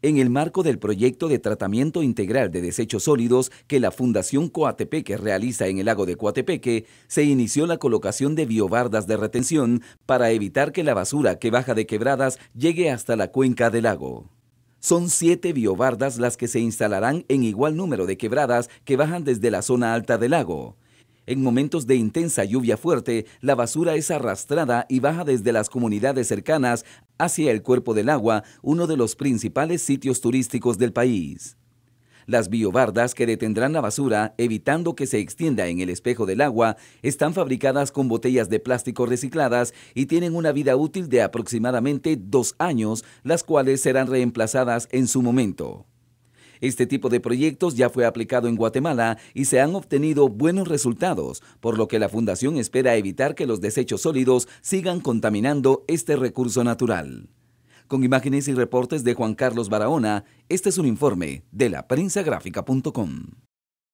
en el marco del proyecto de tratamiento integral de desechos sólidos que la Fundación Coatepeque realiza en el lago de Coatepeque, se inició la colocación de biobardas de retención para evitar que la basura que baja de quebradas llegue hasta la cuenca del lago. Son siete biobardas las que se instalarán en igual número de quebradas que bajan desde la zona alta del lago. En momentos de intensa lluvia fuerte, la basura es arrastrada y baja desde las comunidades cercanas hacia el cuerpo del agua, uno de los principales sitios turísticos del país. Las biobardas que detendrán la basura, evitando que se extienda en el espejo del agua, están fabricadas con botellas de plástico recicladas y tienen una vida útil de aproximadamente dos años, las cuales serán reemplazadas en su momento. Este tipo de proyectos ya fue aplicado en Guatemala y se han obtenido buenos resultados, por lo que la Fundación espera evitar que los desechos sólidos sigan contaminando este recurso natural. Con imágenes y reportes de Juan Carlos Barahona, este es un informe de la